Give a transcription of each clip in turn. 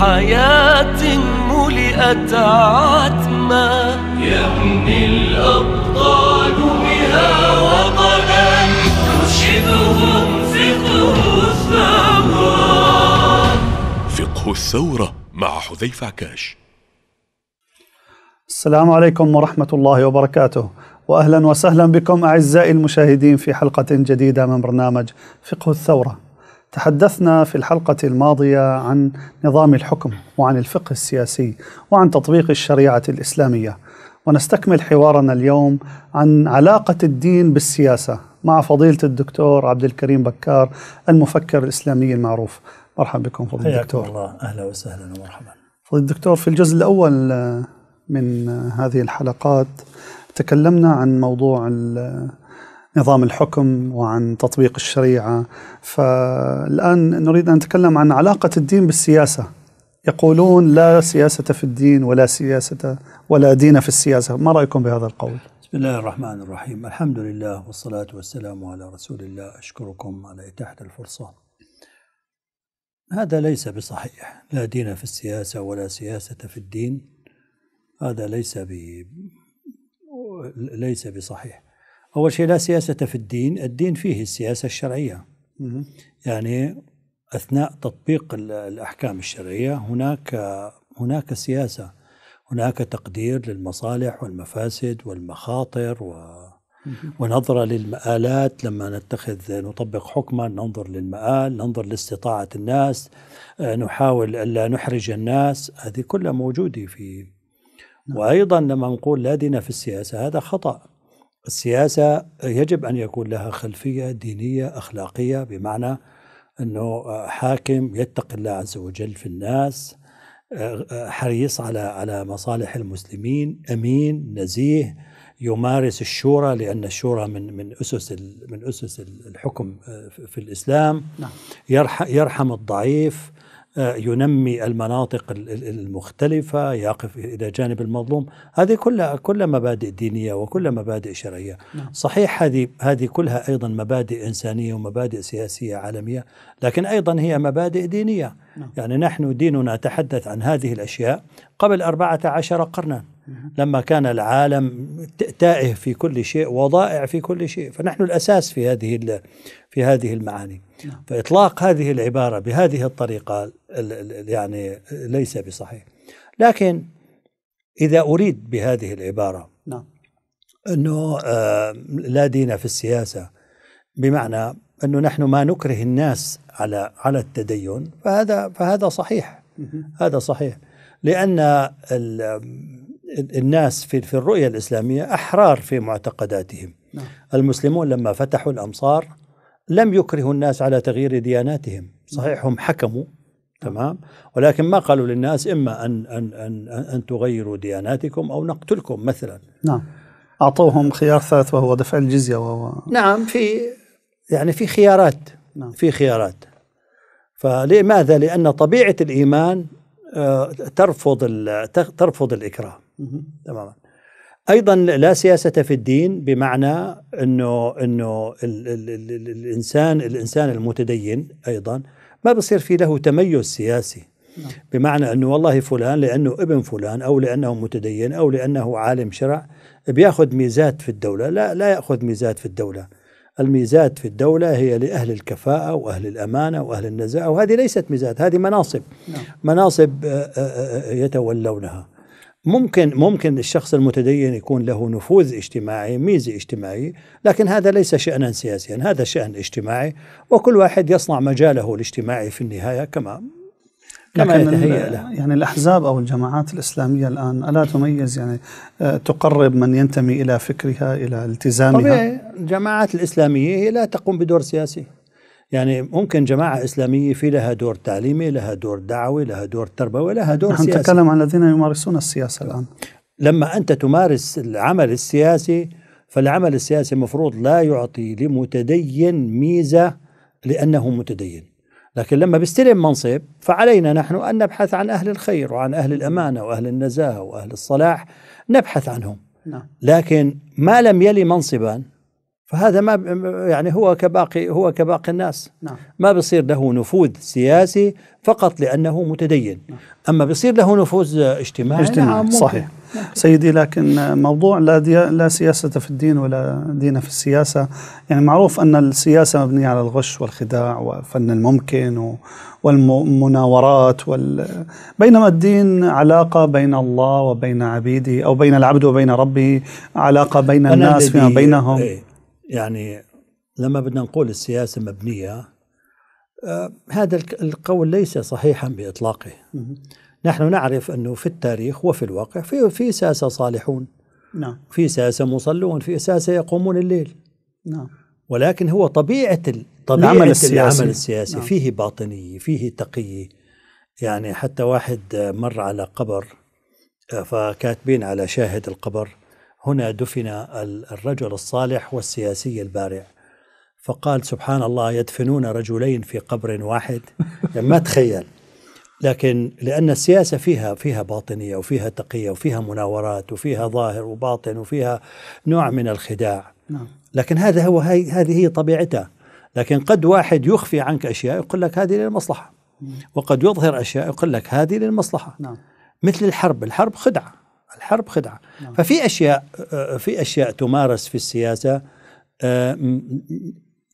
حياة ملئت عتما يبني الأبطال بها وطنا يرشدهم فقه الثورة فقه الثورة مع حذيفة عكاش السلام عليكم ورحمة الله وبركاته واهلا وسهلا بكم اعزائي المشاهدين في حلقه جديده من برنامج فقه الثوره تحدثنا في الحلقة الماضية عن نظام الحكم وعن الفقه السياسي وعن تطبيق الشريعة الإسلامية ونستكمل حوارنا اليوم عن علاقة الدين بالسياسة مع فضيلة الدكتور عبد الكريم بكار المفكر الإسلامي المعروف مرحبا بكم فضيلة الدكتور الله أهلا وسهلا ومرحبا فضيلة الدكتور في الجزء الأول من هذه الحلقات تكلمنا عن موضوع نظام الحكم وعن تطبيق الشريعه فالان نريد ان نتكلم عن علاقه الدين بالسياسه يقولون لا سياسه في الدين ولا سياسه ولا دين في السياسه ما رايكم بهذا القول بسم الله الرحمن الرحيم الحمد لله والصلاه والسلام على رسول الله اشكركم على اتاحه الفرصه هذا ليس بصحيح لا دين في السياسه ولا سياسه في الدين هذا ليس ب ليس بصحيح أول شيء لا سياسة في الدين الدين فيه السياسة الشرعية يعني أثناء تطبيق الأحكام الشرعية هناك هناك سياسة هناك تقدير للمصالح والمفاسد والمخاطر و ونظرة للمآلات لما نتخذ نطبق حكما ننظر للمآل ننظر لاستطاعة الناس آه، نحاول ألا نحرج الناس هذه كلها موجودة في نعم. وأيضا لما نقول لا دين في السياسة هذا خطأ السياسة يجب أن يكون لها خلفية دينية أخلاقية بمعنى أنه حاكم يتقي الله عز وجل في الناس حريص على على مصالح المسلمين أمين نزيه يمارس الشورى لأن الشورى من من أسس من أسس الحكم آه، في الإسلام نعم. يرحم الضعيف ينمي المناطق المختلفة يقف إلى جانب المظلوم هذه كلها كلها مبادئ دينية وكلها مبادئ شرعية نعم. صحيح هذه هذه كلها أيضا مبادئ إنسانية ومبادئ سياسية عالمية لكن أيضا هي مبادئ دينية نعم. يعني نحن ديننا تحدث عن هذه الأشياء قبل 14 قرنا لما كان العالم تائه في كل شيء وضائع في كل شيء فنحن الأساس في هذه في هذه المعاني نعم. فإطلاق هذه العبارة بهذه الطريقة يعني ليس بصحيح لكن إذا أريد بهذه العبارة نعم أنه آه، لا دين في السياسة بمعنى أنه نحن ما نكره الناس على على التدين فهذا فهذا صحيح هذا صحيح لأن الناس في في الرؤية الإسلامية أحرار في معتقداتهم نعم. المسلمون لما فتحوا الأمصار لم يكرهوا الناس على تغيير دياناتهم صحيح هم حكموا تمام ولكن ما قالوا للناس إما أن أن أن أن تغيروا دياناتكم أو نقتلكم مثلا نعم أعطوهم خيار ثالث وهو دفع الجزية وهو نعم في يعني في خيارات نعم. في خيارات فلماذا؟ لأن طبيعة الإيمان آه، ترفض ترفض الإكراه تماما ايضا لا سياسه في الدين بمعنى انه انه ال ال الـ الـ الانسان الانسان المتدين ايضا ما بصير في له تميز سياسي نعم. بمعنى انه والله فلان لانه ابن فلان او لانه متدين او لانه عالم شرع بياخذ ميزات في الدوله لا لا ياخذ ميزات في الدوله الميزات في الدولة هي لأهل الكفاءة وأهل الأمانة وأهل النزاهة وهذه ليست ميزات هذه مناصب نعم. مناصب آه، آه، آه، يتولونها ممكن ممكن الشخص المتدين يكون له نفوذ اجتماعي ميزة اجتماعي لكن هذا ليس شأنا سياسيا هذا شأن اجتماعي وكل واحد يصنع مجاله الاجتماعي في النهاية كما كما يتهيأ له يعني الأحزاب أو الجماعات الإسلامية الآن ألا تميز يعني آه، تقرب من ينتمي إلى فكرها إلى التزامها طبيعي الجماعات الإسلامية هي لا تقوم بدور سياسي يعني ممكن جماعة إسلامية في لها دور تعليمي لها دور دعوي لها دور تربوي لها دور نحن سياسي نتكلم عن الذين يمارسون السياسة الآن لما أنت تمارس العمل السياسي فالعمل السياسي المفروض لا يعطي لمتدين ميزة لأنه متدين لكن لما بيستلم منصب فعلينا نحن أن نبحث عن أهل الخير وعن أهل الأمانة وأهل النزاهة وأهل الصلاح نبحث عنهم نعم. لكن ما لم يلي منصبا فهذا ما يعني هو كباقي هو كباقي الناس نعم. ما بصير له نفوذ سياسي فقط لانه متدين نعم. اما بصير له نفوذ اجتماعي, اجتماعي. نعم صحيح نعم. سيدي لكن موضوع لا لا سياسه في الدين ولا دين في السياسه يعني معروف ان السياسه مبنيه على الغش والخداع وفن الممكن والمناورات وال... بينما الدين علاقة بين الله وبين عبيده أو بين العبد وبين ربه علاقة بين الناس فيما بينهم إيه. يعني لما بدنا نقول السياسة مبنية آه هذا القول ليس صحيحا بإطلاقه نحن نعرف أنه في التاريخ وفي الواقع في في ساسة صالحون نعم في ساسة مصلون في ساسة يقومون الليل نعم ولكن هو طبيعة طبيعة العمل السياسي, العمل السياسي نعم. فيه باطنية فيه تقية يعني حتى واحد مر على قبر آه، فكاتبين على شاهد القبر هنا دفن الرجل الصالح والسياسي البارع فقال سبحان الله يدفنون رجلين في قبر واحد يعني ما تخيل لكن لأن السياسة فيها فيها باطنية وفيها تقية وفيها مناورات وفيها ظاهر وباطن وفيها نوع من الخداع نعم. لكن هذا هو هي هذه هي طبيعتها لكن قد واحد يخفي عنك أشياء يقول لك هذه للمصلحة نعم. وقد يظهر أشياء يقول لك هذه للمصلحة نعم. مثل الحرب الحرب خدعة الحرب خدعة نعم. ففي أشياء في أشياء تمارس في السياسة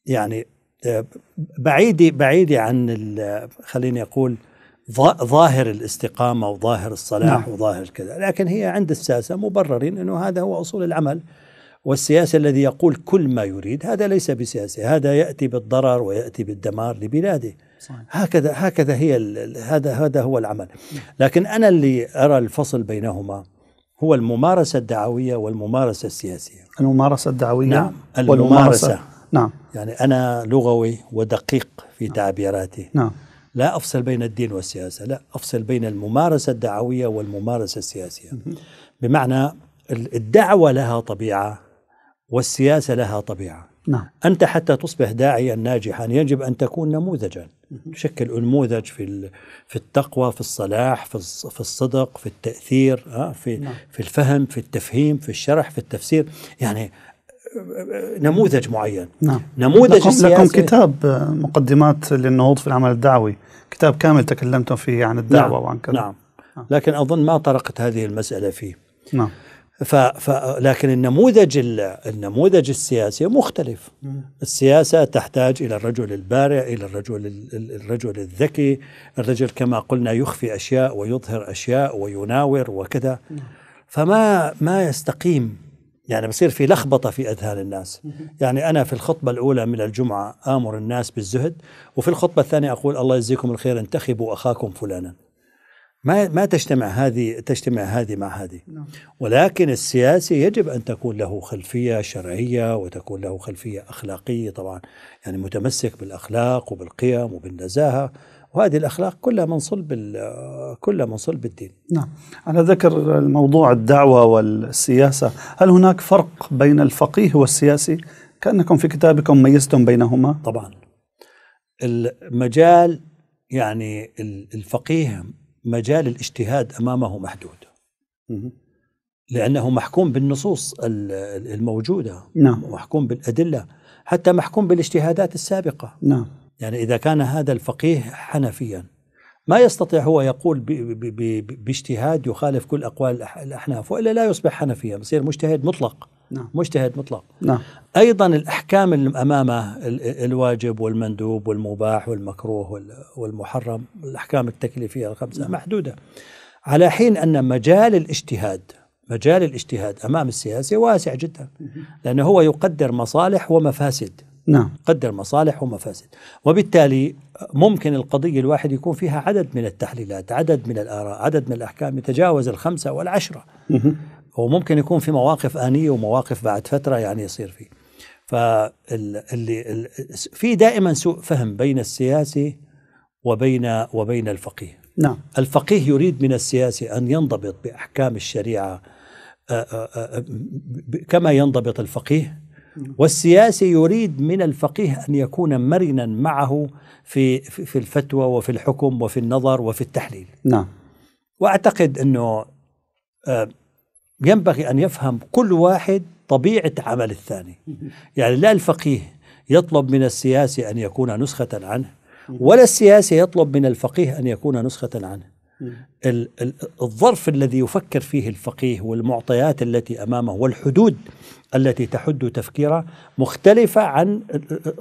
يعني بعيدة بعيدة عن خليني أقول ظاهر الاستقامة وظاهر الصلاح نعم. وظاهر كذا لكن هي عند الساسة مبررين أنه هذا هو أصول العمل والسياسي الذي يقول كل ما يريد هذا ليس بسياسي هذا يأتي بالضرر ويأتي بالدمار لبلاده صحيح. هكذا هكذا هي هذا هذا هو العمل نعم. لكن أنا اللي أرى الفصل بينهما هو الممارسة الدعوية والممارسة السياسية الممارسة الدعوية نعم الممارسة نعم يعني أنا لغوي ودقيق في نعم. تعبيراتي نعم لا أفصل بين الدين والسياسة لا أفصل بين الممارسة الدعوية والممارسة السياسية بمعنى الدعوة لها طبيعة والسياسة لها طبيعة نعم. أنت حتى تصبح داعيا ناجحا يجب أن تكون نموذجا تشكل انموذج في في التقوى في الصلاح في في الصدق في التاثير آه، في نعم. في الفهم في التفهيم في الشرح في التفسير يعني آه، آه، نموذج معين نعم. نموذج لكم, لكم كتاب مقدمات للنهوض في العمل الدعوي كتاب كامل تكلمتم فيه عن الدعوه نعم. وعن كذا نعم. نعم لكن اظن ما طرقت هذه المساله فيه نعم ف... ف... لكن النموذج النموذج السياسي مختلف السياسة تحتاج إلى الرجل البارع إلى الرجل الرجل الذكي الرجل كما قلنا يخفي أشياء ويظهر أشياء ويناور وكذا نعم. فما ما يستقيم يعني بصير في لخبطة في أذهان الناس يعني أنا في الخطبة الأولى من الجمعة آمر الناس بالزهد وفي الخطبة الثانية أقول الله يجزيكم الخير انتخبوا أخاكم فلانا ما ما تجتمع هذه تجتمع هذه مع هذه نعم. ولكن السياسي يجب ان تكون له خلفيه شرعيه وتكون له خلفيه اخلاقيه طبعا يعني متمسك بالاخلاق وبالقيم وبالنزاهه وهذه الاخلاق كلها من صلب كلها من صلب الدين. نعم، على ذكر الموضوع الدعوه والسياسه، هل هناك فرق بين الفقيه والسياسي؟ كانكم في كتابكم ميزتم بينهما. طبعا. المجال يعني الفقيه مجال الاجتهاد امامه محدود لانه محكوم بالنصوص الموجوده نعم محكوم بالادله حتى محكوم بالاجتهادات السابقه نعم يعني اذا كان هذا الفقيه حنفيا ما يستطيع هو يقول باجتهاد يخالف كل اقوال الاحناف والا لا يصبح حنفيا بصير مجتهد مطلق نعم. مجتهد مطلق نعم. أيضا الأحكام اللي أمامه الواجب والمندوب والمباح والمكروه والمحرم الأحكام التكليفية الخمسة نعم. محدودة على حين أن مجال الاجتهاد مجال الاجتهاد أمام السياسي واسع جدا لأنه هو يقدر مصالح ومفاسد نعم قدر مصالح ومفاسد وبالتالي ممكن القضية الواحد يكون فيها عدد من التحليلات عدد من الآراء عدد من الأحكام يتجاوز الخمسة والعشرة وممكن يكون في مواقف آنية ومواقف بعد فترة يعني يصير فيه فاللي في دائما سوء فهم بين السياسي وبين وبين الفقيه نعم الفقيه يريد من السياسي أن ينضبط بأحكام الشريعة كما ينضبط الفقيه نعم. والسياسي يريد من الفقيه ان يكون مرنا معه في في الفتوى وفي الحكم وفي النظر وفي التحليل نعم واعتقد انه ينبغي أن يفهم كل واحد طبيعة عمل الثاني يعني لا الفقيه يطلب من السياسي أن يكون نسخة عنه ولا السياسي يطلب من الفقيه أن يكون نسخة عنه الظرف الذي يفكر فيه الفقيه والمعطيات التي امامه والحدود التي تحد تفكيره مختلفه عن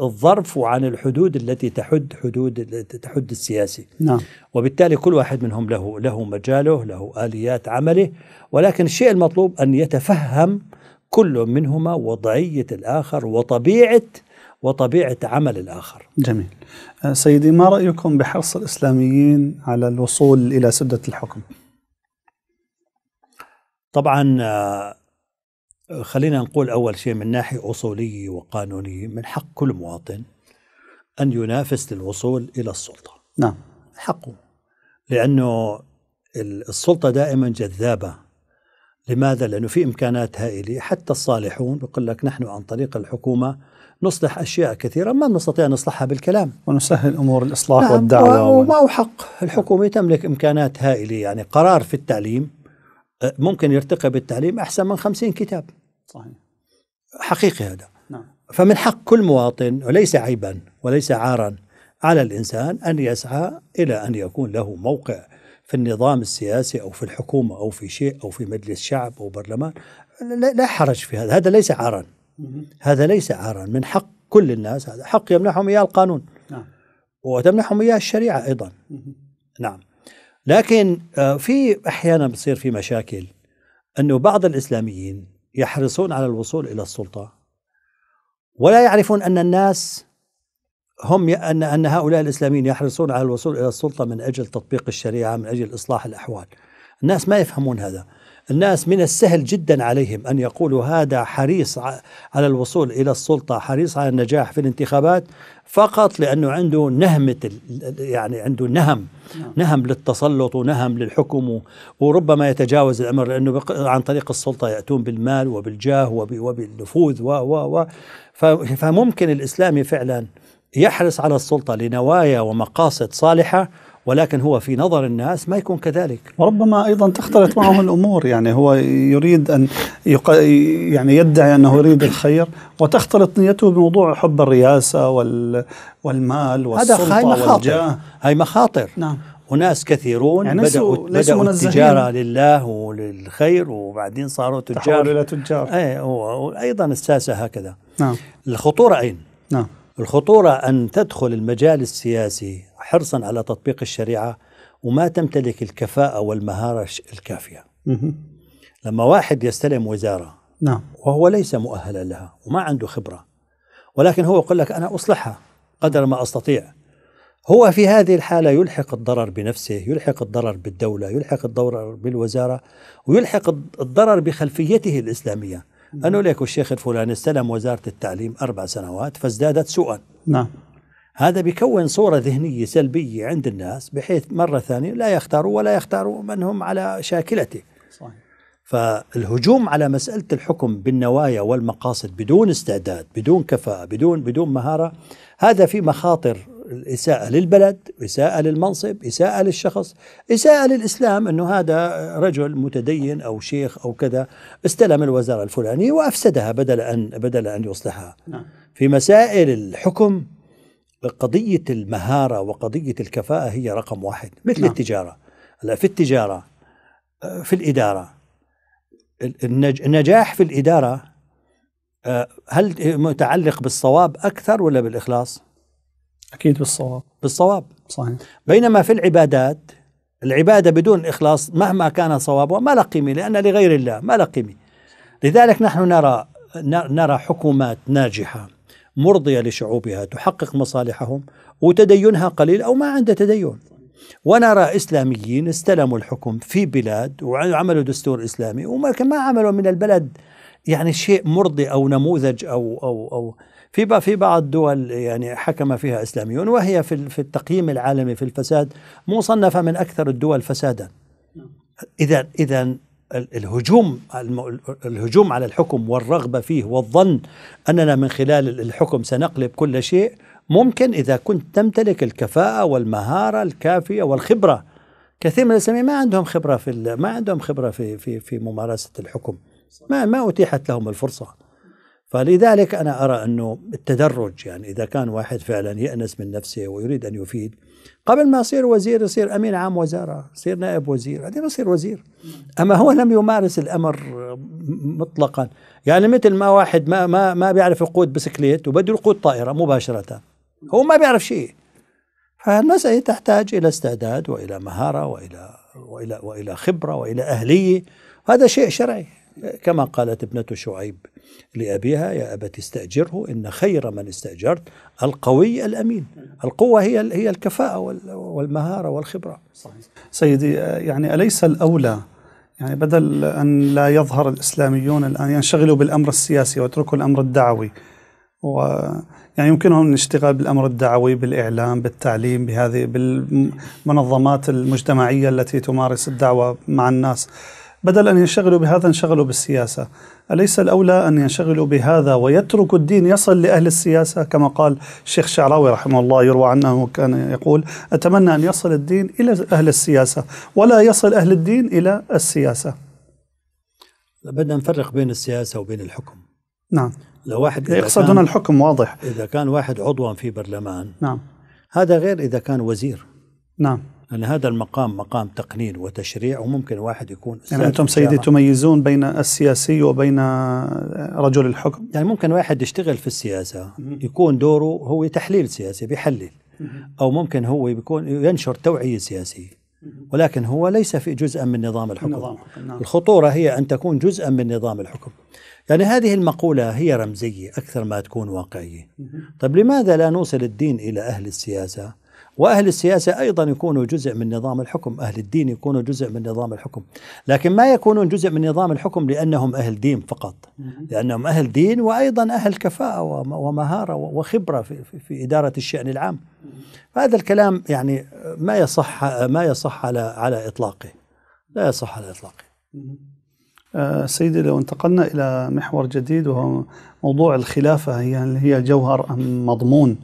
الظرف وعن الحدود التي تحد حدود تحد السياسي. نعم. وبالتالي كل واحد منهم له له مجاله، له اليات عمله، ولكن الشيء المطلوب ان يتفهم كل منهما وضعيه الاخر وطبيعه وطبيعة عمل الآخر جميل أه، سيدي ما رأيكم بحرص الإسلاميين على الوصول إلى سدة الحكم؟ طبعا أه، خلينا نقول أول شيء من ناحية أصولية وقانونية من حق كل مواطن أن ينافس للوصول إلى السلطة نعم حقه لأنه السلطة دائما جذابة لماذا؟ لأنه في إمكانات هائلة حتى الصالحون بيقول لك نحن عن طريق الحكومة نصلح أشياء كثيرة ما نستطيع أن نصلحها بالكلام ونسهل أمور الإصلاح نعم والدعوة ومعه حق الحكومة تملك إمكانات هائلة يعني قرار في التعليم ممكن يرتقي بالتعليم أحسن من خمسين كتاب صحيح حقيقي هذا نعم. فمن حق كل مواطن وليس عيبا وليس عارا على الإنسان أن يسعى إلى أن يكون له موقع في النظام السياسي أو في الحكومة أو في شيء أو في مجلس شعب أو برلمان لا حرج في هذا هذا ليس عارا هذا ليس عارا من حق كل الناس هذا حق يمنحهم إياه القانون نعم. وتمنحهم إياه الشريعة أيضا نعم لكن آه، في أحيانا بتصير في مشاكل أنه بعض الإسلاميين يحرصون على الوصول إلى السلطة ولا يعرفون أن الناس هم أن أن هؤلاء الإسلاميين يحرصون على الوصول إلى السلطة من أجل تطبيق الشريعة من أجل إصلاح الأحوال الناس ما يفهمون هذا الناس من السهل جدا عليهم أن يقولوا هذا حريص على الوصول إلى السلطة حريص على النجاح في الانتخابات فقط لأنه عنده نهمة يعني عنده نهم نعم. نهم للتسلط ونهم للحكم وربما يتجاوز الأمر لأنه عن طريق السلطة يأتون بالمال وبالجاه وبالنفوذ و و و فممكن الإسلامي فعلا يحرص على السلطة لنوايا ومقاصد صالحة ولكن هو في نظر الناس ما يكون كذلك وربما ايضا تختلط معه الامور يعني هو يريد ان يق... يعني يدعي انه يريد الخير وتختلط نيته بموضوع حب الرئاسه وال... والمال والسلطه هذا مخاطر. والجاه هاي مخاطر نعم وناس كثيرون يعني بدأوا, بدأوا التجارة لله وللخير وبعدين صاروا تجار تحولوا إلى تجار أي وأيضا الساسة هكذا نعم الخطورة أين؟ نعم الخطورة أن تدخل المجال السياسي حرصا على تطبيق الشريعه وما تمتلك الكفاءه والمهاره الكافيه. لما واحد يستلم وزاره نعم وهو ليس مؤهلا لها وما عنده خبره ولكن هو يقول لك انا اصلحها قدر ما استطيع. هو في هذه الحاله يلحق الضرر بنفسه، يلحق الضرر بالدوله، يلحق الضرر بالوزاره ويلحق الضرر بخلفيته الاسلاميه. أنه ليك الشيخ الفلاني استلم وزارة التعليم أربع سنوات فازدادت سوءا نعم هذا بيكون صورة ذهنية سلبية عند الناس بحيث مرة ثانية لا يختاروا ولا يختاروا من هم على شاكلته صحيح. فالهجوم على مسألة الحكم بالنوايا والمقاصد بدون استعداد بدون كفاءة بدون بدون مهارة هذا في مخاطر إساءة للبلد إساءة للمنصب إساءة للشخص إساءة للإسلام أنه هذا رجل متدين أو شيخ أو كذا استلم الوزارة الفلانية وأفسدها بدل أن بدل أن يصلحها نعم. في مسائل الحكم قضية المهارة وقضية الكفاءة هي رقم واحد مثل نعم. التجارة هلا في التجارة آه، في الإدارة النجاح في الإدارة آه، هل متعلق بالصواب أكثر ولا بالإخلاص؟ أكيد بالصواب بالصواب صحيح بينما في العبادات العبادة بدون إخلاص مهما كان صوابها ما لا قيمة لأن لغير الله ما لا قيمة لذلك نحن نرى نرى حكومات ناجحة مرضية لشعوبها تحقق مصالحهم وتدينها قليل أو ما عنده تدين ونرى إسلاميين استلموا الحكم في بلاد وعملوا دستور إسلامي وما ما عملوا من البلد يعني شيء مرضي أو نموذج أو أو أو في في بعض الدول يعني حكم فيها إسلاميون وهي في في التقييم العالمي في الفساد مصنفة من أكثر الدول فسادا إذا إذا الهجوم الهجوم على الحكم والرغبه فيه والظن اننا من خلال الحكم سنقلب كل شيء ممكن اذا كنت تمتلك الكفاءه والمهاره الكافيه والخبره كثير من الاسلاميين ما عندهم خبره في ما عندهم خبره في في في ممارسه الحكم ما ما اتيحت لهم الفرصه فلذلك أنا أرى أنه التدرج يعني إذا كان واحد فعلا يأنس من نفسه ويريد أن يفيد قبل ما يصير وزير يصير أمين عام وزارة يصير نائب وزير بعدين يصير وزير أما هو لم يمارس الأمر مطلقا يعني مثل ما واحد ما ما ما بيعرف يقود بسكليت وبده يقود طائرة مباشرة هو ما بيعرف شيء فالمسألة تحتاج إلى استعداد وإلى مهارة وإلى وإلى وإلى خبرة وإلى أهلية هذا شيء شرعي كما قالت ابنته شعيب لأبيها يا أبت استأجره إن خير من استأجرت القوي الأمين القوة هي هي الكفاءة والمهارة والخبرة صحيح. سيدي يعني أليس الأولى يعني بدل أن لا يظهر الإسلاميون الآن ينشغلوا بالأمر السياسي ويتركوا الأمر الدعوي و يعني يمكنهم الاشتغال بالأمر الدعوي بالإعلام بالتعليم بهذه بالمنظمات المجتمعية التي تمارس الدعوة مع الناس بدل أن ينشغلوا بهذا انشغلوا بالسياسة أليس الأولى أن ينشغلوا بهذا ويترك الدين يصل لأهل السياسة كما قال الشيخ شعراوي رحمه الله يروى عنه كان يقول أتمنى أن يصل الدين إلى أهل السياسة ولا يصل أهل الدين إلى السياسة بدنا نفرق بين السياسة وبين الحكم نعم لو واحد يقصد هنا الحكم واضح إذا كان واحد عضوا في برلمان نعم هذا غير إذا كان وزير نعم أن هذا المقام مقام تقنين وتشريع وممكن واحد يكون يعني أنتم سيدي تميزون بين السياسي وبين رجل الحكم يعني ممكن واحد يشتغل في السياسة يكون دوره هو تحليل سياسي بيحلل أو ممكن هو بيكون ينشر توعية سياسية ولكن هو ليس في جزءا من نظام الحكم النظام. نعم. الخطورة هي أن تكون جزءا من نظام الحكم يعني هذه المقولة هي رمزية أكثر ما تكون واقعية طيب لماذا لا نوصل الدين إلى أهل السياسة وأهل السياسة أيضا يكونوا جزء من نظام الحكم أهل الدين يكونوا جزء من نظام الحكم لكن ما يكونون جزء من نظام الحكم لأنهم أهل دين فقط لأنهم أهل دين وأيضا أهل كفاءة ومهارة وخبرة في, في, في إدارة الشأن العام هذا الكلام يعني ما يصح ما يصح على على إطلاقه لا يصح على إطلاقه أه، سيدي لو انتقلنا إلى محور جديد وهو موضوع الخلافة هي هي جوهر أم مضمون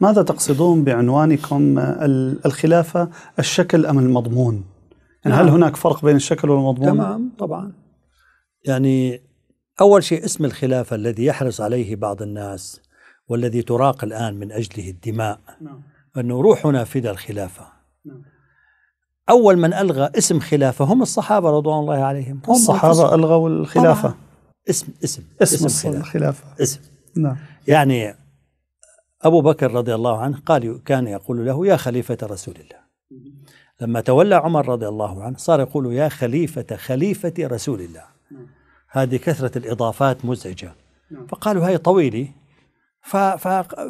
ماذا تقصدون بعنوانكم الخلافة الشكل أم المضمون؟ يعني هل نعم. هناك فرق بين الشكل والمضمون؟ تمام طبعا يعني أول شيء اسم الخلافة الذي يحرص عليه بعض الناس والذي تراق الآن من أجله الدماء نعم. أنه روحنا فدا الخلافة نعم. أول من ألغى اسم خلافة هم الصحابة رضوان الله عليهم هم الصحابة ألغوا الخلافة طبعا. اسم اسم اسم, اسم خلافة. الخلافة اسم نعم يعني أبو بكر رضي الله عنه قال كان يقول له يا خليفة رسول الله لما تولى عمر رضي الله عنه صار يقول يا خليفة خليفة رسول الله هذه كثرة الإضافات مزعجة نعم. فقالوا هاي طويلة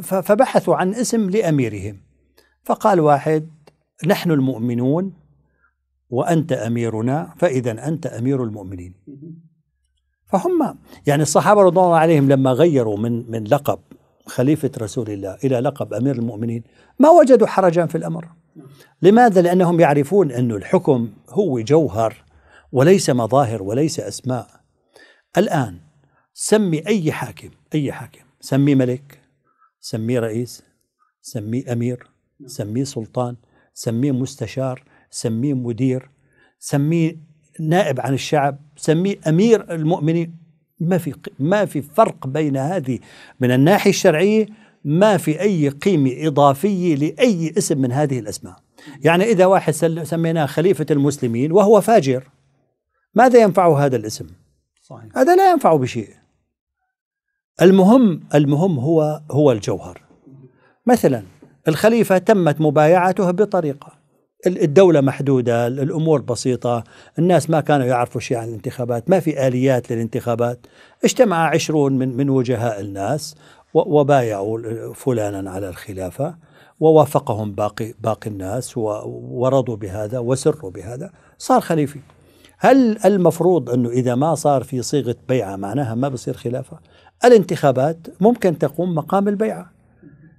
فبحثوا عن اسم لأميرهم فقال واحد نحن المؤمنون وأنت أميرنا فإذا أنت أمير المؤمنين فهم يعني الصحابة رضوان الله عليهم لما غيروا من من لقب خليفة رسول الله إلى لقب أمير المؤمنين ما وجدوا حرجا في الأمر لماذا؟ لأنهم يعرفون أن الحكم هو جوهر وليس مظاهر وليس أسماء الآن سمي أي حاكم أي حاكم سمي ملك سمي رئيس سمي أمير سمي سلطان سميه مستشار سميه مدير سميه نائب عن الشعب سميه أمير المؤمنين ما في ما في فرق بين هذه من الناحيه الشرعيه ما في اي قيمه اضافيه لاي اسم من هذه الاسماء يعني اذا واحد سميناه خليفه المسلمين وهو فاجر ماذا ينفعه هذا الاسم صحيح. هذا لا ينفع بشيء المهم المهم هو هو الجوهر مثلا الخليفه تمت مبايعته بطريقه الدولة محدودة الأمور بسيطة الناس ما كانوا يعرفوا شيء عن الانتخابات ما في آليات للانتخابات اجتمع عشرون من, من وجهاء الناس وبايعوا فلانا على الخلافة ووافقهم باقي, باقي الناس ورضوا بهذا وسروا بهذا صار خليفي هل المفروض أنه إذا ما صار في صيغة بيعة معناها ما بصير خلافة الانتخابات ممكن تقوم مقام البيعة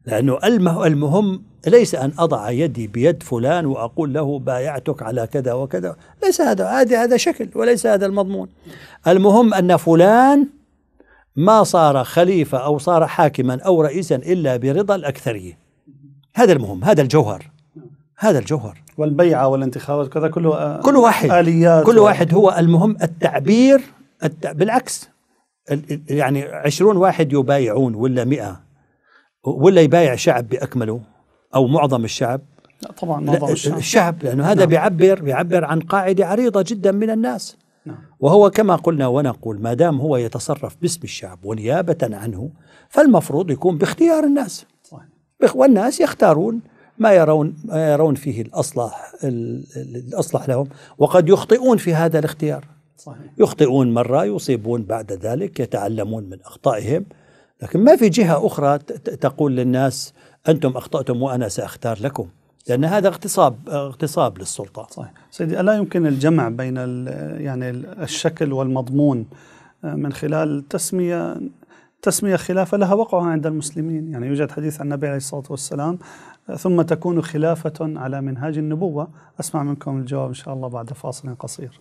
لأنه المهم ليس أن أضع يدي بيد فلان وأقول له بايعتك على كذا وكذا ليس هذا هذا هذا شكل وليس هذا المضمون المهم أن فلان ما صار خليفة أو صار حاكما أو رئيسا إلا برضا الأكثرية هذا المهم هذا الجوهر هذا الجوهر والبيعة والانتخابات كذا كله كل واحد آليات كل واحد هو المهم التعبير الت... بالعكس يعني عشرون واحد يبايعون ولا مئة ولا يبايع شعب بأكمله او معظم الشعب لا طبعا معظم الشعب الشعب لانه نعم. هذا نعم. بيعبر بيعبر عن قاعده عريضه جدا من الناس نعم. وهو كما قلنا ونقول ما دام هو يتصرف باسم الشعب ونيابه عنه فالمفروض يكون باختيار الناس صحيح. والناس يختارون ما يرون ما يرون فيه الاصلح الاصلح لهم وقد يخطئون في هذا الاختيار صحيح. يخطئون مره يصيبون بعد ذلك يتعلمون من اخطائهم لكن ما في جهه اخرى تقول للناس أنتم أخطأتم وأنا سأختار لكم لأن هذا اغتصاب اغتصاب للسلطة صحيح سيدي ألا يمكن الجمع بين يعني الشكل والمضمون آه، من خلال تسمية تسمية خلافة لها وقعها عند المسلمين يعني يوجد حديث عن النبي عليه الصلاة والسلام آه، ثم تكون خلافة على منهاج النبوة أسمع منكم الجواب إن شاء الله بعد فاصل قصير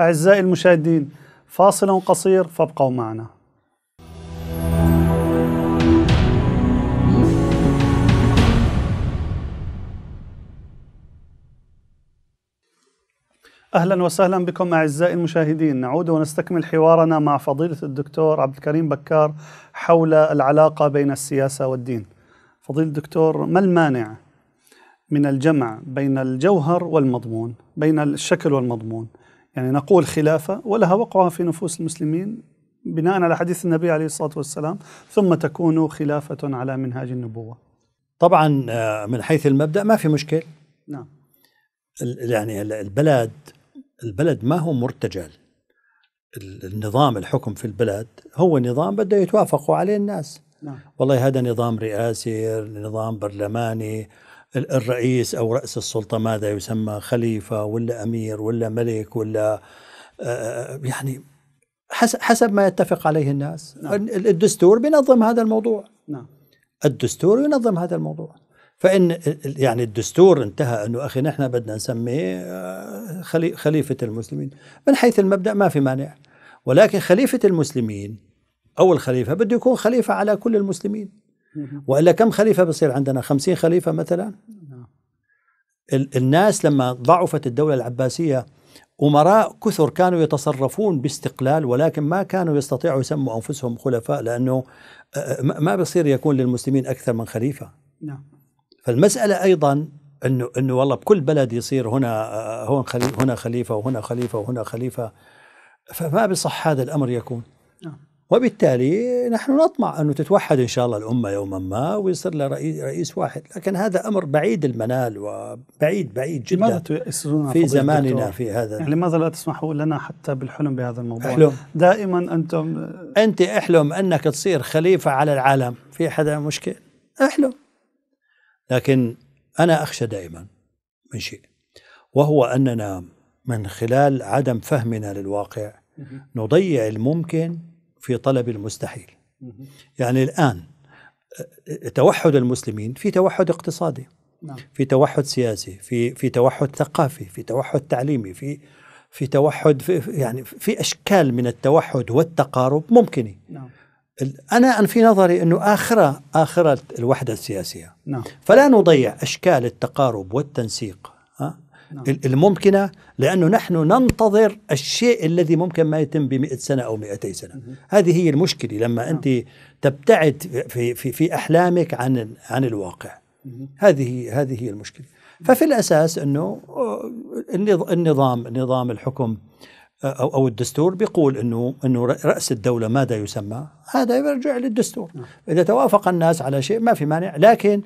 أعزائي المشاهدين فاصل قصير فابقوا معنا أهلا وسهلا بكم أعزائي المشاهدين نعود ونستكمل حوارنا مع فضيلة الدكتور عبد الكريم بكار حول العلاقة بين السياسة والدين فضيلة الدكتور ما المانع من الجمع بين الجوهر والمضمون بين الشكل والمضمون يعني نقول خلافة ولها وقعها في نفوس المسلمين بناء على حديث النبي عليه الصلاة والسلام ثم تكون خلافة على منهاج النبوة طبعا آه، من حيث المبدأ ما في مشكل نعم يعني البلد البلد ما هو مرتجل النظام الحكم في البلد هو نظام بده يتوافقوا عليه الناس نعم. والله هذا نظام رئاسي نظام برلماني الرئيس او راس السلطه ماذا يسمى خليفه ولا امير ولا ملك ولا آه, آه، يعني حسب حسب ما يتفق عليه الناس نعم. الدستور بينظم هذا الموضوع نعم. الدستور ينظم هذا الموضوع فان يعني الدستور انتهى انه اخي نحن بدنا نسميه آه، خليفه المسلمين من حيث المبدا ما في مانع ولكن خليفه المسلمين او الخليفه بده يكون خليفه على كل المسلمين والا كم خليفه بصير عندنا خمسين خليفه مثلا نعم. الناس لما ضعفت الدوله العباسيه أمراء كثر كانوا يتصرفون باستقلال ولكن ما كانوا يستطيعوا يسموا أنفسهم خلفاء لأنه آه، آه، ما بصير يكون للمسلمين أكثر من خليفة نعم فالمساله ايضا انه انه والله بكل بلد يصير هنا هون خليفه هنا خليفه وهنا خليفه وهنا خليفه فما بصح هذا الامر يكون نعم. وبالتالي نحن نطمع انه تتوحد ان شاء الله الامه يوما ما ويصير لها رئيس واحد، لكن هذا امر بعيد المنال وبعيد بعيد جدا لماذا في زماننا في هذا يعني لماذا لا تسمحوا لنا حتى بالحلم بهذا الموضوع؟ احلم دائما انتم انت احلم انك تصير خليفه على العالم، في حدا مشكل؟ احلم لكن أنا أخشى دائما من شيء وهو أننا من خلال عدم فهمنا للواقع نضيع الممكن في طلب المستحيل يعني الآن توحد المسلمين في توحد اقتصادي نعم. في توحد سياسي في في توحد ثقافي في توحد تعليمي في في توحد في يعني في اشكال من التوحد والتقارب ممكنه نعم. انا في نظري انه اخره اخره الوحده السياسيه نعم. فلا نضيع اشكال التقارب والتنسيق ها؟ نعم. الممكنه لانه نحن ننتظر الشيء الذي ممكن ما يتم ب سنه او 200 سنه، مم. هذه هي المشكله لما نعم. انت تبتعد في في في احلامك عن عن الواقع. مم. هذه هذه هي المشكله. ففي الاساس انه آه، النظام نظام الحكم او او الدستور بيقول انه انه راس الدوله ماذا يسمى؟ هذا يرجع للدستور، نعم. اذا توافق الناس على شيء ما في مانع، لكن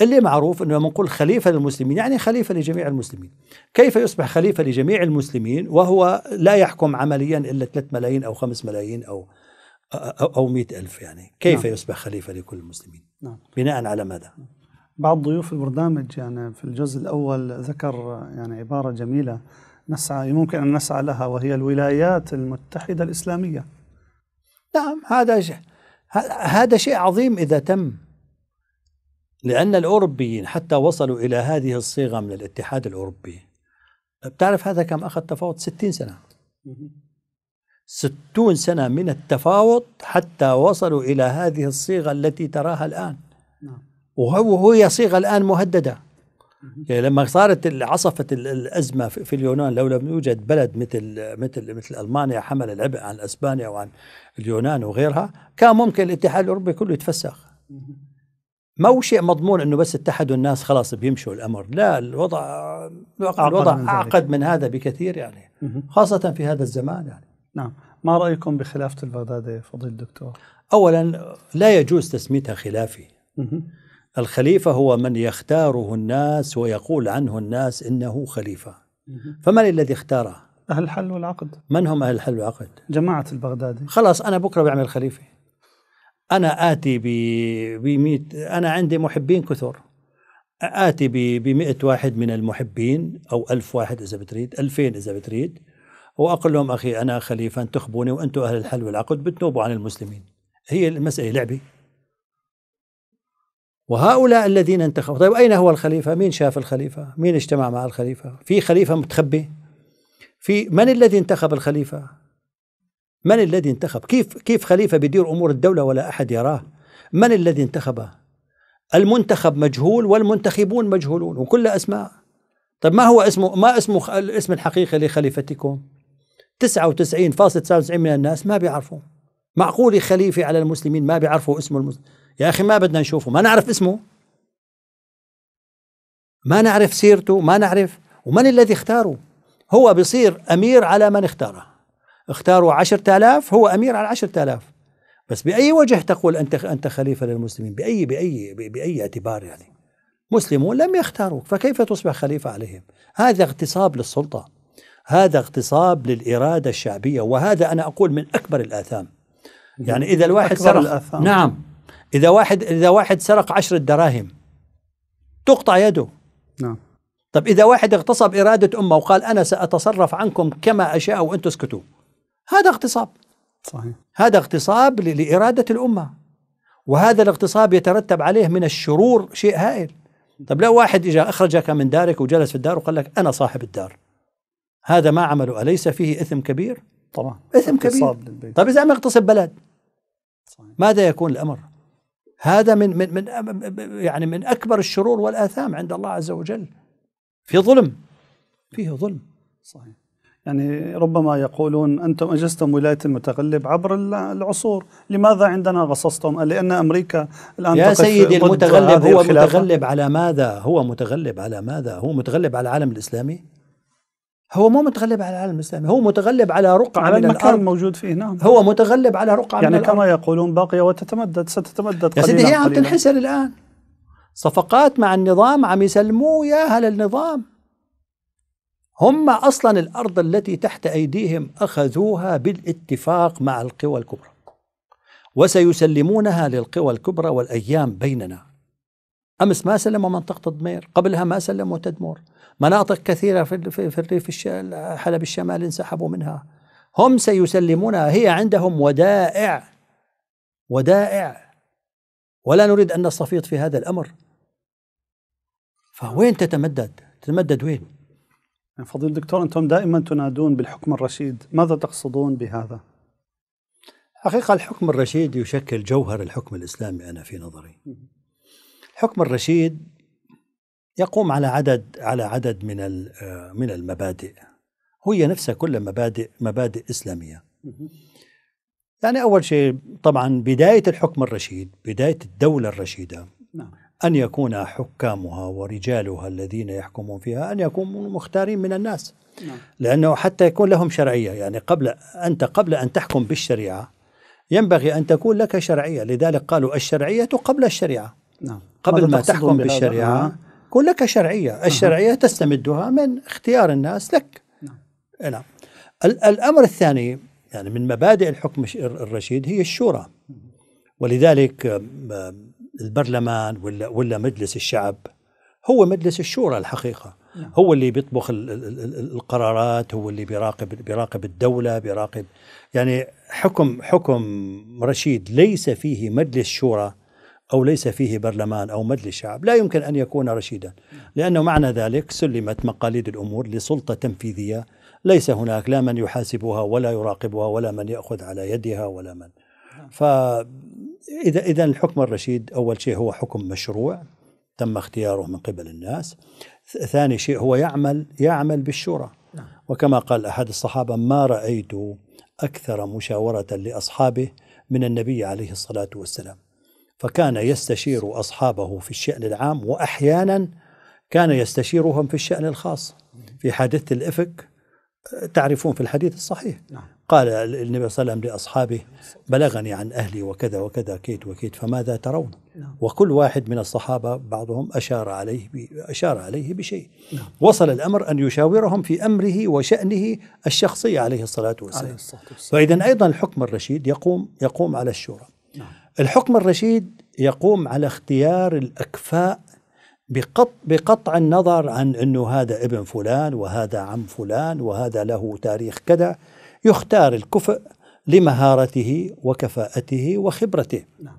اللي معروف انه لما نقول خليفه للمسلمين يعني خليفه لجميع المسلمين. كيف يصبح خليفه لجميع المسلمين وهو لا يحكم عمليا الا 3 ملايين او 5 ملايين او او, أو 100 ألف يعني، كيف نعم. يصبح خليفه لكل المسلمين؟ نعم. بناء على ماذا؟ بعض ضيوف البرنامج يعني في الجزء الاول ذكر يعني عباره جميله نسعى ممكن أن نسعى لها وهي الولايات المتحدة الإسلامية نعم هذا شيء هذا شيء عظيم إذا تم لأن الأوروبيين حتى وصلوا إلى هذه الصيغة من الاتحاد الأوروبي بتعرف هذا كم أخذ تفاوض 60 سنة ستون سنة من التفاوض حتى وصلوا إلى هذه الصيغة التي تراها الآن نعم. وهو هي صيغة الآن مهددة يعني لما صارت عصفت الأزمة في اليونان لو لم يوجد بلد مثل مثل مثل ألمانيا حمل العبء عن أسبانيا وعن اليونان وغيرها كان ممكن الاتحاد الأوروبي كله يتفسخ مو شيء مضمون انه بس اتحدوا الناس خلاص بيمشوا الامر، لا الوضع الوضع, الوضع من اعقد من هذا بكثير يعني خاصه في هذا الزمان يعني. نعم، ما رايكم بخلافه البغدادي فضيل الدكتور؟ اولا لا يجوز تسميتها خلافي. الخليفة هو من يختاره الناس ويقول عنه الناس إنه خليفة فمن الذي اختاره؟ أهل الحل والعقد من هم أهل الحل والعقد؟ جماعة البغدادي خلاص أنا بكرة بعمل خليفة أنا آتي ب بميت... أنا عندي محبين كثر آتي ب بمئة واحد من المحبين أو ألف واحد إذا بتريد ألفين إذا بتريد وأقول لهم أخي أنا خليفة تخبوني وأنتم أهل الحل والعقد بتنوبوا عن المسلمين هي المسألة لعبة وهؤلاء الذين انتخبوا طيب أين هو الخليفة مين شاف الخليفة مين اجتمع مع الخليفة في خليفة متخبي في من الذي انتخب الخليفة من الذي انتخب كيف كيف خليفة بيدير أمور الدولة ولا أحد يراه من الذي انتخبه المنتخب مجهول والمنتخبون مجهولون وكل أسماء طيب ما هو اسمه ما اسمه الاسم الحقيقي لخليفتكم 99.99 من الناس ما بيعرفوا معقول خليفة على المسلمين ما بيعرفوا اسمه المسلم يا أخي ما بدنا نشوفه ما نعرف اسمه ما نعرف سيرته ما نعرف ومن الذي اختاره هو بصير أمير على من اختاره اختاروا عشرة آلاف هو أمير على عشرة آلاف بس بأي وجه تقول أنت أنت خليفة للمسلمين بأي بأي بأي اعتبار يعني مسلمون لم يختاروك فكيف تصبح خليفة عليهم هذا اغتصاب للسلطة هذا اغتصاب للإرادة الشعبية وهذا أنا أقول من أكبر الآثام يعني إذا الواحد أكبر الآثام نعم إذا واحد إذا واحد سرق عشرة دراهم تقطع يده نعم طب إذا واحد اغتصب إرادة أمه وقال أنا سأتصرف عنكم كما أشاء وأنتم اسكتوا هذا اغتصاب صحيح هذا اغتصاب لإرادة الأمة وهذا الاغتصاب يترتب عليه من الشرور شيء هائل طب لو واحد إجا أخرجك من دارك وجلس في الدار وقال لك أنا صاحب الدار هذا ما عمله أليس فيه إثم كبير؟ طبعا إثم كبير للبيت. طب إذا ما اغتصب بلد صحيح. ماذا يكون الأمر؟ هذا من من من يعني من اكبر الشرور والاثام عند الله عز وجل في ظلم فيه ظلم صحيح يعني ربما يقولون أنتم أجزتم ولاية المتغلب عبر العصور لماذا عندنا غصصتم لأن أمريكا الآن يا سيدي المتغلب هو الخلافة. متغلب على ماذا هو متغلب على ماذا هو متغلب على العالم الإسلامي هو مو متغلب على العالم الاسلامي هو متغلب على رقعه على من المكان الأرض. الموجود فيه نعم هو متغلب على رقعه يعني من كما الأرض. يقولون باقيه وتتمدد ستتمدد قليلا يا سيدي هي عم تنحسر الان صفقات مع النظام عم يسلموه اياها للنظام هم اصلا الارض التي تحت ايديهم اخذوها بالاتفاق مع القوى الكبرى وسيسلمونها للقوى الكبرى والايام بيننا امس ما سلموا منطقه دمير قبلها ما سلموا تدمور مناطق كثيرة في, في الريف حلب الشمال انسحبوا منها هم سيسلمونها هي عندهم ودائع ودائع ولا نريد أن نستفيض في هذا الأمر فوين تتمدد؟ تتمدد وين؟ نعم، فضيل الدكتور أنتم دائما تنادون بالحكم الرشيد ماذا تقصدون بهذا؟ حقيقة الحكم الرشيد يشكل جوهر الحكم الإسلامي أنا في نظري الحكم الرشيد يقوم على عدد على عدد من آه، من المبادئ هي نفسها كلها مبادئ مبادئ اسلاميه يعني اول شيء طبعا بدايه الحكم الرشيد بدايه الدوله الرشيده نعم. ان يكون حكامها ورجالها الذين يحكمون فيها ان يكونوا مختارين من الناس نعم. لانه حتى يكون لهم شرعيه يعني قبل انت قبل ان تحكم بالشريعه ينبغي ان تكون لك شرعيه لذلك قالوا الشرعيه قبل الشريعه نعم. قبل ما تحكم بالشريعه آه. لك شرعية الشرعية تستمدها من اختيار الناس لك نعم, نعم. الأمر الثاني يعني من مبادئ الحكم الرشيد هي الشورى ولذلك البرلمان ولا ولا مجلس الشعب هو مجلس الشورى الحقيقه نعم. هو اللي بيطبخ القرارات هو اللي بيراقب بيراقب الدوله بيراقب يعني حكم حكم رشيد ليس فيه مجلس شورى أو ليس فيه برلمان أو مجلس شعب لا يمكن أن يكون رشيدا لأنه معنى ذلك سلمت مقاليد الأمور لسلطة تنفيذية ليس هناك لا من يحاسبها ولا يراقبها ولا من يأخذ على يدها ولا من فإذا إذا الحكم الرشيد أول شيء هو حكم مشروع تم اختياره من قبل الناس ثاني شيء هو يعمل يعمل بالشورى نعم. وكما قال أحد الصحابة ما رأيت أكثر مشاورة لأصحابه من النبي عليه الصلاة والسلام فكان يستشير أصحابه في الشأن العام وأحيانا كان يستشيرهم في الشأن الخاص في حادثة الإفك تعرفون في الحديث الصحيح نعم. قال النبي صلى الله عليه وسلم لأصحابه بلغني عن أهلي وكذا وكذا كيت وكيت فماذا ترون نعم. وكل واحد من الصحابة بعضهم أشار عليه أشار عليه بشيء نعم. وصل الأمر أن يشاورهم في أمره وشأنه الشخصي عليه الصلاة والسلام فإذا أيضا الحكم الرشيد يقوم يقوم على الشورى الحكم الرشيد يقوم على اختيار الأكفاء بقطع, بقطع النظر عن أنه هذا ابن فلان وهذا عم فلان وهذا له تاريخ كذا يختار الكفء لمهارته وكفاءته وخبرته نعم.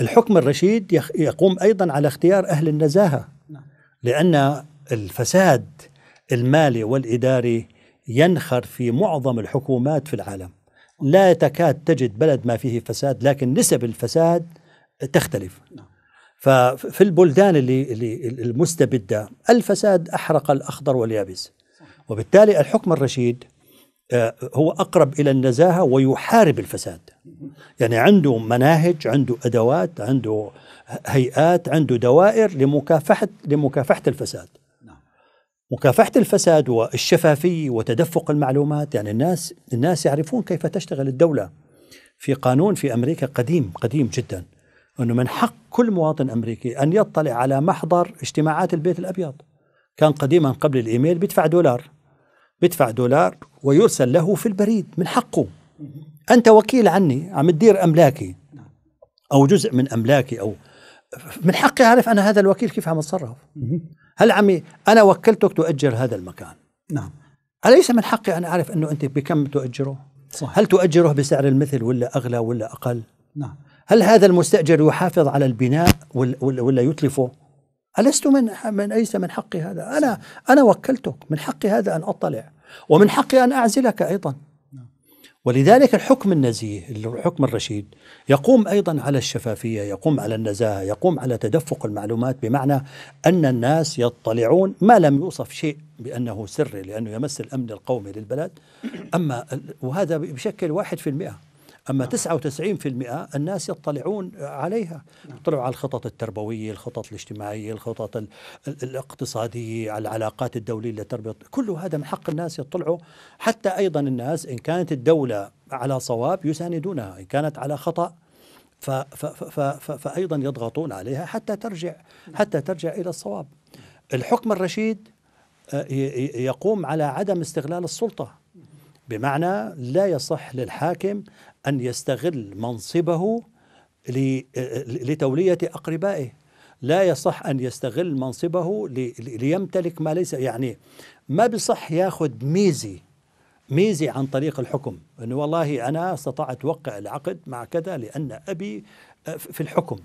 الحكم الرشيد يقوم أيضا على اختيار أهل النزاهة نعم. لأن الفساد المالي والإداري ينخر في معظم الحكومات في العالم لا تكاد تجد بلد ما فيه فساد لكن نسب الفساد تختلف نعم. ففي البلدان اللي, اللي المستبدة الفساد أحرق الأخضر واليابس وبالتالي الحكم الرشيد آه، هو أقرب إلى النزاهة ويحارب الفساد يعني عنده مناهج عنده أدوات عنده هيئات عنده دوائر لمكافحة, لمكافحة الفساد مكافحة الفساد والشفافية وتدفق المعلومات يعني الناس الناس يعرفون كيف تشتغل الدولة في قانون في أمريكا قديم قديم جدا أنه من حق كل مواطن أمريكي أن يطلع على محضر اجتماعات البيت الأبيض كان قديما قبل الإيميل بيدفع دولار بيدفع دولار ويرسل له في البريد من حقه أنت وكيل عني عم تدير أملاكي أو جزء من أملاكي أو من حقي أعرف أنا هذا الوكيل كيف عم يتصرف هل عمي أنا وكلتك تؤجر هذا المكان نعم أليس من حقي أن أعرف أنه أنت بكم تؤجره صح. هل تؤجره بسعر المثل ولا أغلى ولا أقل نعم هل هذا المستأجر يحافظ على البناء ولا, ولا يتلفه ألست من من ليس من حقي هذا أنا أنا وكلتك من حقي هذا أن أطلع ومن حقي أن أعزلك أيضا ولذلك الحكم النزيه الحكم الرشيد يقوم ايضا على الشفافيه، يقوم على النزاهه، يقوم على تدفق المعلومات بمعنى ان الناس يطلعون ما لم يوصف شيء بانه سري لانه يمس الامن القومي للبلد، اما وهذا بشكل 1% أما 99% الناس يطلعون عليها يطلعوا على الخطط التربوية الخطط الاجتماعية الخطط الاقتصادية على العلاقات الدولية تربط كل هذا من حق الناس يطلعوا حتى أيضا الناس إن كانت الدولة على صواب يساندونها إن كانت على خطأ ف ف ف فأيضا يضغطون عليها حتى ترجع حتى ترجع إلى الصواب الحكم الرشيد آه، يقوم على عدم استغلال السلطة بمعنى لا يصح للحاكم أن يستغل منصبه لتولية أقربائه لا يصح أن يستغل منصبه ليمتلك ما ليس يعني ما بصح ياخذ ميزي ميزي عن طريق الحكم أنه والله أنا استطعت وقع العقد مع كذا لأن أبي آه، في الحكم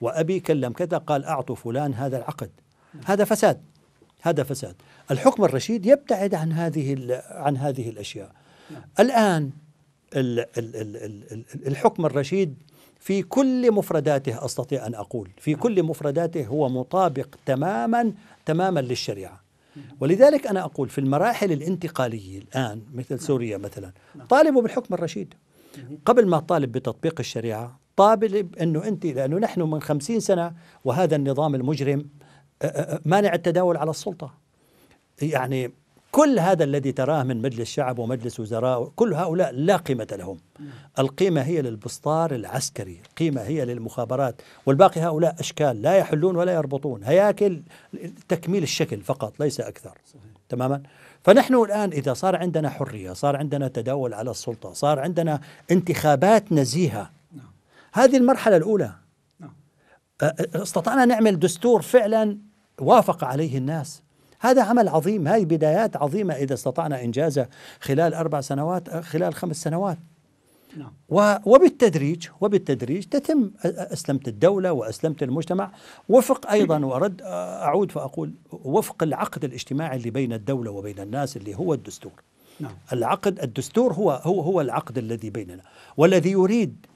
وأبي كلم كذا قال أعطوا فلان هذا العقد هذا فساد هذا فساد الحكم الرشيد يبتعد عن هذه عن هذه الأشياء نعم. الآن الحكم الرشيد في كل مفرداته استطيع ان اقول في كل مفرداته هو مطابق تماما تماما للشريعه ولذلك انا اقول في المراحل الانتقاليه الان مثل نعم. سوريا مثلا نعم. طالبوا بالحكم الرشيد قبل ما طالب بتطبيق الشريعه طالب انه انت لانه نحن من خمسين سنه وهذا النظام المجرم مانع التداول على السلطه يعني كل هذا الذي تراه من مجلس شعب ومجلس وزراء كل هؤلاء لا قيمة لهم القيمة هي للبسطار العسكري القيمة هي للمخابرات والباقي هؤلاء أشكال لا يحلون ولا يربطون هياكل تكميل الشكل فقط ليس أكثر صحيح. تماما فنحن الآن إذا صار عندنا حرية صار عندنا تداول على السلطة صار عندنا انتخابات نزيهة نعم. هذه المرحلة الأولى نعم. استطعنا نعمل دستور فعلا وافق عليه الناس هذا عمل عظيم هذه بدايات عظيمة إذا استطعنا إنجازها خلال أربع سنوات أه، خلال خمس سنوات نعم. وبالتدريج وبالتدريج تتم أسلمة الدولة وأسلمة المجتمع وفق أيضا وأرد أعود فأقول وفق العقد الاجتماعي اللي بين الدولة وبين الناس اللي هو الدستور نعم. العقد الدستور هو هو هو العقد الذي بيننا والذي يريد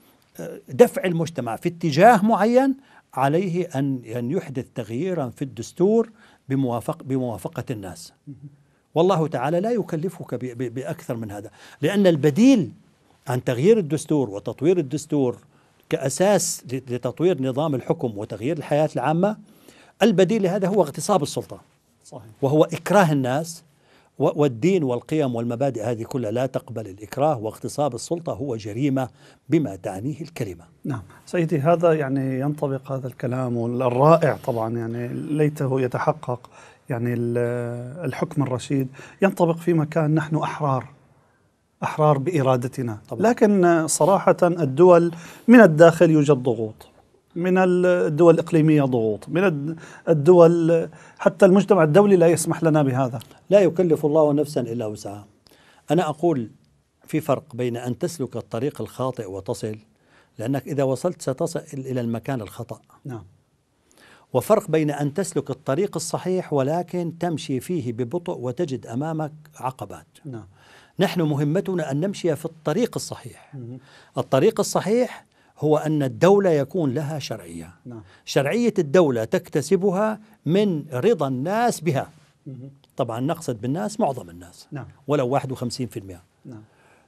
دفع المجتمع في اتجاه معين عليه أن أن يحدث تغييرا في الدستور بموافق بموافقة الناس والله تعالى لا يكلفك بأكثر من هذا لأن البديل عن تغيير الدستور وتطوير الدستور كأساس لتطوير نظام الحكم وتغيير الحياة العامة البديل لهذا هو اغتصاب السلطة صحيح. وهو إكراه الناس والدين والقيم والمبادئ هذه كلها لا تقبل الإكراه واغتصاب السلطة هو جريمة بما تعنيه الكلمة نعم سيدي هذا يعني ينطبق هذا الكلام الرائع طبعا يعني ليته يتحقق يعني الحكم الرشيد ينطبق في مكان نحن أحرار أحرار بإرادتنا طبعا. لكن صراحة الدول من الداخل يوجد ضغوط من الدول الإقليمية ضغوط من الدول حتى المجتمع الدولي لا يسمح لنا بهذا لا يكلف الله نفسا إلا وسعها أنا أقول في فرق بين أن تسلك الطريق الخاطئ وتصل لأنك إذا وصلت ستصل إلى المكان الخطأ نعم وفرق بين أن تسلك الطريق الصحيح ولكن تمشي فيه ببطء وتجد أمامك عقبات نعم نحن مهمتنا أن نمشي في الطريق الصحيح الطريق الصحيح هو أن الدولة يكون لها شرعية نعم. شرعية الدولة تكتسبها من رضا الناس بها طبعا نقصد بالناس معظم الناس نعم. ولو 51% نعم.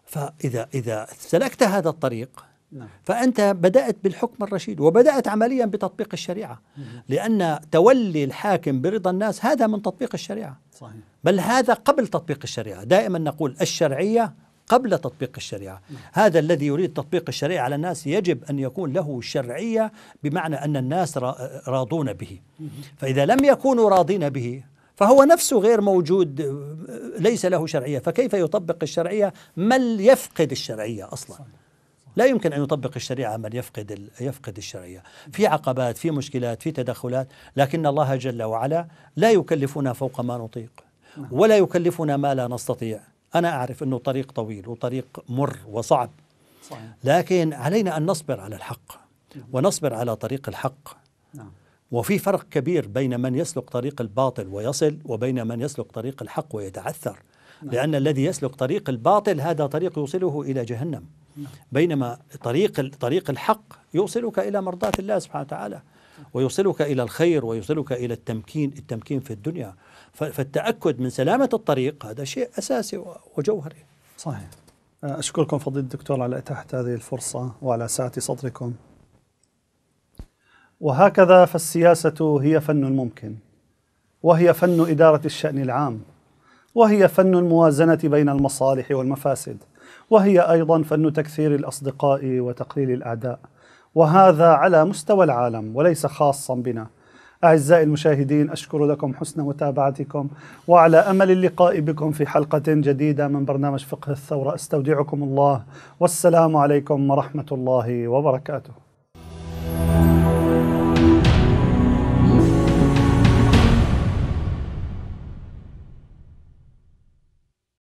فإذا إذا سلكت هذا الطريق نعم. فأنت بدأت بالحكم الرشيد وبدأت عمليا بتطبيق الشريعة لأن تولي الحاكم برضا الناس هذا من تطبيق الشريعة صحيح. بل هذا قبل تطبيق الشريعة دائما نقول الشرعية قبل تطبيق الشريعة هذا الذي يريد تطبيق الشريعة على الناس يجب أن يكون له شرعية بمعنى أن الناس راضون به فإذا لم يكونوا راضين به فهو نفسه غير موجود ليس له شرعية فكيف يطبق الشرعية من يفقد الشرعية أصلا لا يمكن أن يطبق الشريعة من يفقد يفقد الشرعية في عقبات في مشكلات في تدخلات لكن الله جل وعلا لا يكلفنا فوق ما نطيق ولا يكلفنا ما لا نستطيع أنا أعرف أنه طريق طويل وطريق مر وصعب صحيح. لكن علينا أن نصبر على الحق نعم. ونصبر على طريق الحق نعم. وفي فرق كبير بين من يسلك طريق الباطل ويصل وبين من يسلك طريق الحق ويتعثر نعم. لأن الذي يسلك طريق الباطل هذا طريق يوصله إلى جهنم نعم. بينما طريق طريق الحق يوصلك إلى مرضاة الله سبحانه وتعالى نعم. ويوصلك إلى الخير ويوصلك إلى التمكين التمكين في الدنيا فالتأكد من سلامة الطريق هذا شيء أساسي وجوهري صحيح آه، أشكركم فضيلة الدكتور على إتاحة هذه الفرصة وعلى سعة صدركم وهكذا فالسياسة هي فن ممكن وهي فن إدارة الشأن العام وهي فن الموازنة بين المصالح والمفاسد وهي أيضا فن تكثير الأصدقاء وتقليل الأعداء وهذا على مستوى العالم وليس خاصا بنا أعزائي المشاهدين أشكر لكم حسن متابعتكم وعلى أمل اللقاء بكم في حلقة جديدة من برنامج فقه الثورة أستودعكم الله والسلام عليكم ورحمة الله وبركاته